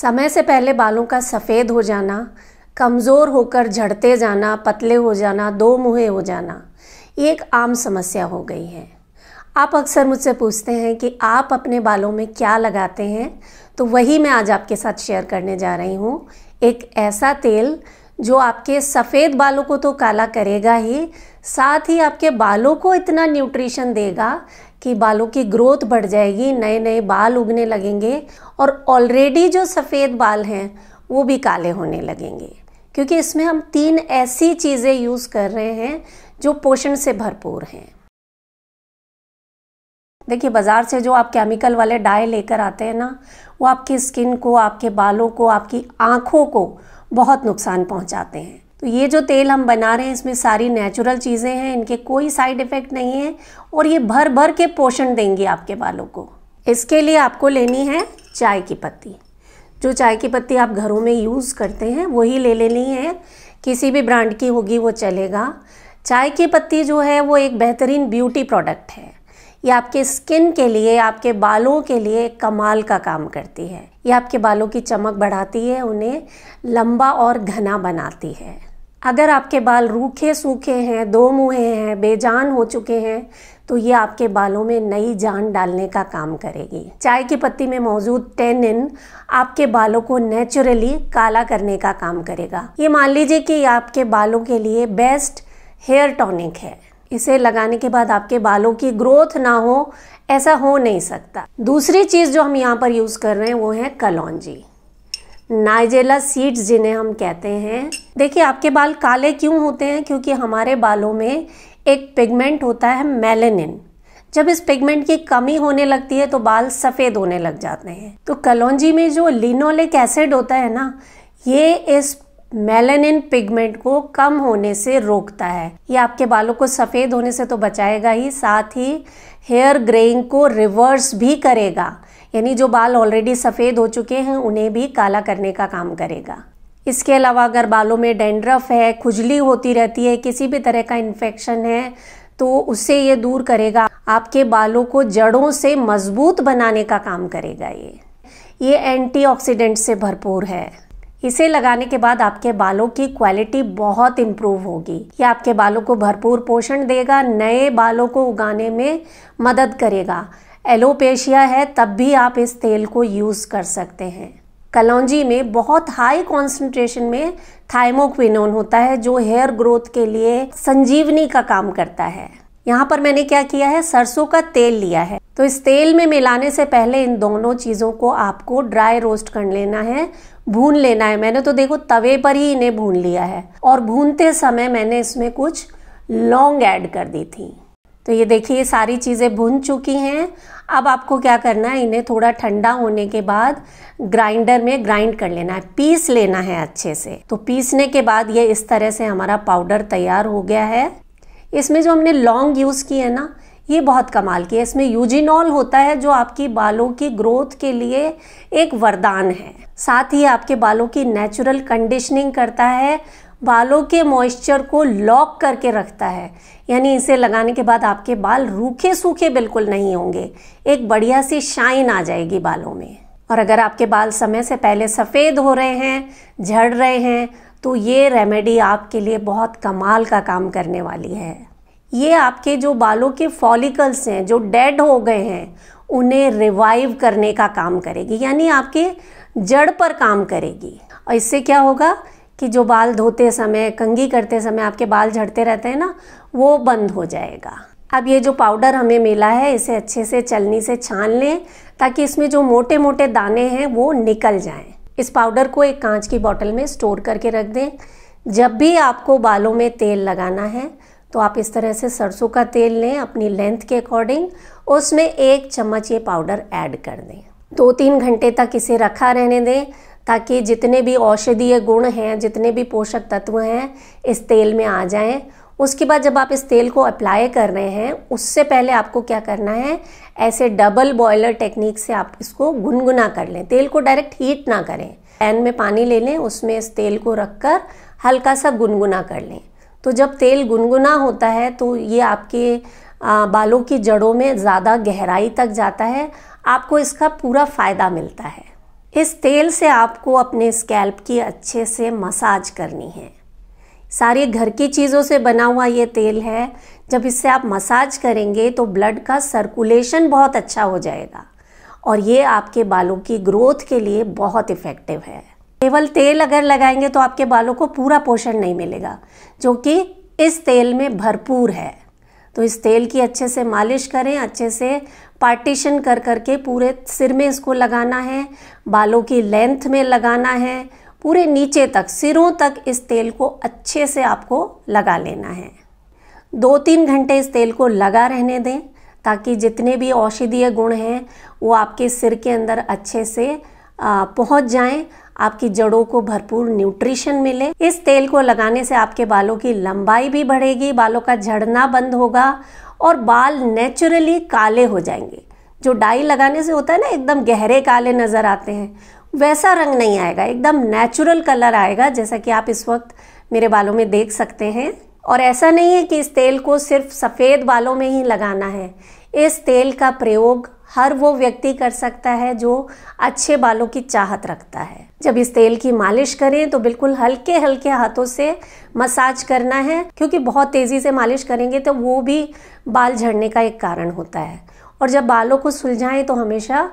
समय से पहले बालों का सफ़ेद हो जाना कमज़ोर होकर झड़ते जाना पतले हो जाना दो मुहे हो जाना ये एक आम समस्या हो गई है आप अक्सर मुझसे पूछते हैं कि आप अपने बालों में क्या लगाते हैं तो वही मैं आज आपके साथ शेयर करने जा रही हूँ एक ऐसा तेल जो आपके सफ़ेद बालों को तो काला करेगा ही साथ ही आपके बालों को इतना न्यूट्रिशन देगा कि बालों की ग्रोथ बढ़ जाएगी नए नए बाल उगने लगेंगे और ऑलरेडी जो सफ़ेद बाल हैं वो भी काले होने लगेंगे क्योंकि इसमें हम तीन ऐसी चीज़ें यूज़ कर रहे हैं जो पोषण से भरपूर हैं देखिए बाज़ार से जो आप केमिकल वाले डाई लेकर आते हैं ना वो आपकी स्किन को आपके बालों को आपकी आँखों को बहुत नुकसान पहुँचाते हैं तो ये जो तेल हम बना रहे हैं इसमें सारी नेचुरल चीज़ें हैं इनके कोई साइड इफ़ेक्ट नहीं है और ये भर भर के पोषण देंगी आपके बालों को इसके लिए आपको लेनी है चाय की पत्ती जो चाय की पत्ती आप घरों में यूज़ करते हैं वही ले लेनी है किसी भी ब्रांड की होगी वो चलेगा चाय की पत्ती जो है वो एक बेहतरीन ब्यूटी प्रोडक्ट है ये आपके स्किन के लिए आपके बालों के लिए कमाल का काम करती है ये आपके बालों की चमक बढ़ाती है उन्हें लंबा और घना बनाती है अगर आपके बाल रूखे सूखे हैं दो मुहे हैं बेजान हो चुके हैं तो ये आपके बालों में नई जान डालने का काम करेगी चाय की पत्ती में मौजूद टेनिन आपके बालों को नेचुरली काला करने का काम करेगा ये मान लीजिए कि आपके बालों के लिए बेस्ट हेयर टॉनिक है इसे लगाने के बाद आपके बालों की ग्रोथ ना हो ऐसा हो नहीं सकता दूसरी चीज़ जो हम यहाँ पर यूज़ कर रहे हैं वो है कलौजी नाइजेला सीड्स जिन्हें हम कहते हैं देखिए आपके बाल काले क्यों होते हैं क्योंकि हमारे बालों में एक पिगमेंट होता है मेलेनिन जब इस पिगमेंट की कमी होने लगती है तो बाल सफ़ेद होने लग जाते हैं तो कलौजी में जो लिनोलिक एसिड होता है ना ये इस मेलेनिन पिगमेंट को कम होने से रोकता है ये आपके बालों को सफ़ेद होने से तो बचाएगा ही साथ ही हेयर ग्रेइंग को रिवर्स भी करेगा यानी जो बाल ऑलरेडी सफ़ेद हो चुके हैं उन्हें भी काला करने का काम करेगा इसके अलावा अगर बालों में डेंड्रफ है खुजली होती रहती है किसी भी तरह का इन्फेक्शन है तो उससे ये दूर करेगा आपके बालों को जड़ों से मजबूत बनाने का काम करेगा ये ये एंटीऑक्सीडेंट से भरपूर है इसे लगाने के बाद आपके बालों की क्वालिटी बहुत इम्प्रूव होगी ये आपके बालों को भरपूर पोषण देगा नए बालों को उगाने में मदद करेगा एलोपेशिया है तब भी आप इस तेल को यूज़ कर सकते हैं कलौजी में बहुत हाई कॉन्सेंट्रेशन में थाइमोक्विनोन होता है जो हेयर ग्रोथ के लिए संजीवनी का काम करता है यहाँ पर मैंने क्या किया है सरसों का तेल लिया है तो इस तेल में मिलाने से पहले इन दोनों चीज़ों को आपको ड्राई रोस्ट कर लेना है भून लेना है मैंने तो देखो तवे पर ही इन्हें भून लिया है और भूनते समय मैंने इसमें कुछ लौंग ऐड कर दी थी तो ये देखिए ये सारी चीज़ें भुन चुकी हैं अब आपको क्या करना है इन्हें थोड़ा ठंडा होने के बाद ग्राइंडर में ग्राइंड कर लेना है पीस लेना है अच्छे से तो पीसने के बाद ये इस तरह से हमारा पाउडर तैयार हो गया है इसमें जो हमने लौंग यूज़ की है ना ये बहुत कमाल की है इसमें यूजिनॉल होता है जो आपकी बालों की ग्रोथ के लिए एक वरदान है साथ ही आपके बालों की नेचुरल कंडीशनिंग करता है बालों के मॉइस्चर को लॉक करके रखता है यानी इसे लगाने के बाद आपके बाल रूखे सूखे बिल्कुल नहीं होंगे एक बढ़िया सी शाइन आ जाएगी बालों में और अगर आपके बाल समय से पहले सफ़ेद हो रहे हैं झड़ रहे हैं तो ये रेमेडी आपके लिए बहुत कमाल का काम करने वाली है ये आपके जो बालों के फॉलिकल्स हैं जो डेड हो गए हैं उन्हें रिवाइव करने का काम करेगी यानी आपके जड़ पर काम करेगी और इससे क्या होगा कि जो बाल धोते समय कंघी करते समय आपके बाल झड़ते रहते हैं ना वो बंद हो जाएगा अब ये जो पाउडर हमें मिला है इसे अच्छे से चलनी से छान लें ताकि इसमें जो मोटे मोटे दाने हैं वो निकल जाएं। इस पाउडर को एक कांच की बोतल में स्टोर करके रख दें जब भी आपको बालों में तेल लगाना है तो आप इस तरह से सरसों का तेल लें अपनी लेंथ के अकॉर्डिंग उसमें एक चम्मच ये पाउडर ऐड कर दें दो तीन घंटे तक इसे रखा रहने दें ताकि जितने भी औषधीय गुण हैं जितने भी पोषक तत्व हैं इस तेल में आ जाएं उसके बाद जब आप इस तेल को अप्लाई कर रहे हैं उससे पहले आपको क्या करना है ऐसे डबल बॉयलर टेक्निक से आप इसको गुनगुना कर लें तेल को डायरेक्ट हीट ना करें पैन में पानी ले लें उसमें इस तेल को रखकर हल्का सा गुनगुना कर लें तो जब तेल गुनगुना होता है तो ये आपके बालों की जड़ों में ज़्यादा गहराई तक जाता है आपको इसका पूरा फ़ायदा मिलता है इस तेल से आपको अपने स्कैल्प की अच्छे से मसाज करनी है सारे घर की चीज़ों से बना हुआ ये तेल है जब इससे आप मसाज करेंगे तो ब्लड का सर्कुलेशन बहुत अच्छा हो जाएगा और ये आपके बालों की ग्रोथ के लिए बहुत इफ़ेक्टिव है केवल तेल अगर लगाएंगे तो आपके बालों को पूरा पोषण नहीं मिलेगा जो कि इस तेल में भरपूर है तो इस तेल की अच्छे से मालिश करें अच्छे से पार्टीशन कर करके पूरे सिर में इसको लगाना है बालों की लेंथ में लगाना है पूरे नीचे तक सिरों तक इस तेल को अच्छे से आपको लगा लेना है दो तीन घंटे इस तेल को लगा रहने दें ताकि जितने भी औषधीय गुण हैं वो आपके सिर के अंदर अच्छे से पहुंच जाएं आपकी जड़ों को भरपूर न्यूट्रिशन मिले इस तेल को लगाने से आपके बालों की लंबाई भी बढ़ेगी बालों का झड़ना बंद होगा और बाल नेचुरली काले हो जाएंगे जो डाई लगाने से होता है ना एकदम गहरे काले नज़र आते हैं वैसा रंग नहीं आएगा एकदम नेचुरल कलर आएगा जैसा कि आप इस वक्त मेरे बालों में देख सकते हैं और ऐसा नहीं है कि इस तेल को सिर्फ सफ़ेद बालों में ही लगाना है इस तेल का प्रयोग हर वो व्यक्ति कर सकता है जो अच्छे बालों की चाहत रखता है जब इस तेल की मालिश करें तो बिल्कुल हल्के हल्के हाथों से मसाज करना है क्योंकि बहुत तेज़ी से मालिश करेंगे तो वो भी बाल झड़ने का एक कारण होता है और जब बालों को सुलझाएं तो हमेशा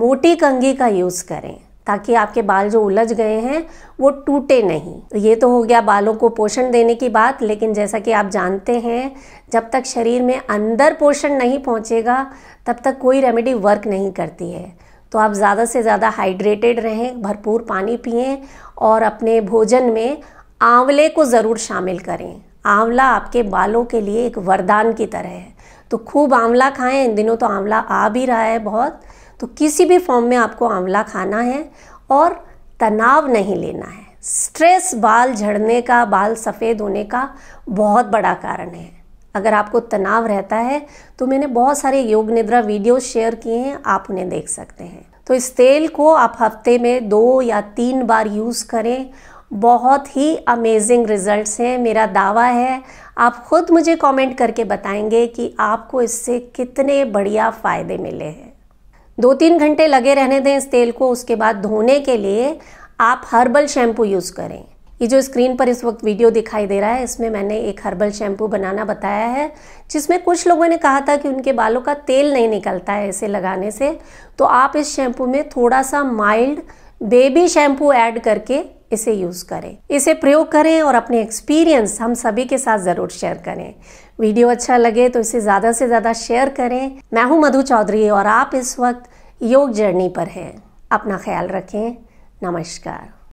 मोटी कंघी का यूज़ करें ताकि आपके बाल जो उलझ गए हैं वो टूटे नहीं तो ये तो हो गया बालों को पोषण देने की बात लेकिन जैसा कि आप जानते हैं जब तक शरीर में अंदर पोषण नहीं पहुँचेगा तब तक कोई रेमेडी वर्क नहीं करती है तो आप ज़्यादा से ज़्यादा हाइड्रेटेड रहें भरपूर पानी पिए और अपने भोजन में आंवले को ज़रूर शामिल करें आंवला आपके बालों के लिए एक वरदान की तरह है तो खूब आंवला खाएं इन दिनों तो आंवला आ भी रहा है बहुत तो किसी भी फॉर्म में आपको आंवला खाना है और तनाव नहीं लेना है स्ट्रेस बाल झड़ने का बाल सफ़ेद होने का बहुत बड़ा कारण है अगर आपको तनाव रहता है तो मैंने बहुत सारे योग निद्रा वीडियो शेयर किए हैं आप उन्हें देख सकते हैं तो इस तेल को आप हफ्ते में दो या तीन बार यूज़ करें बहुत ही अमेजिंग रिजल्ट्स हैं मेरा दावा है आप खुद मुझे कमेंट करके बताएंगे कि आपको इससे कितने बढ़िया फ़ायदे मिले हैं दो तीन घंटे लगे रहने दें इस तेल को उसके बाद धोने के लिए आप हर्बल शैम्पू यूज़ करें ये जो स्क्रीन पर इस वक्त वीडियो दिखाई दे रहा है इसमें मैंने एक हर्बल शैम्पू बनाना बताया है जिसमें कुछ लोगों ने कहा था कि उनके बालों का तेल नहीं निकलता है इसे लगाने से तो आप इस शैम्पू में थोड़ा सा माइल्ड बेबी शैम्पू ऐड करके इसे यूज़ करें इसे प्रयोग करें और अपने एक्सपीरियंस हम सभी के साथ ज़रूर शेयर करें वीडियो अच्छा लगे तो इसे ज़्यादा से ज़्यादा शेयर करें मैं हूं मधु चौधरी और आप इस वक्त योग जर्नी पर हैं अपना ख्याल रखें नमस्कार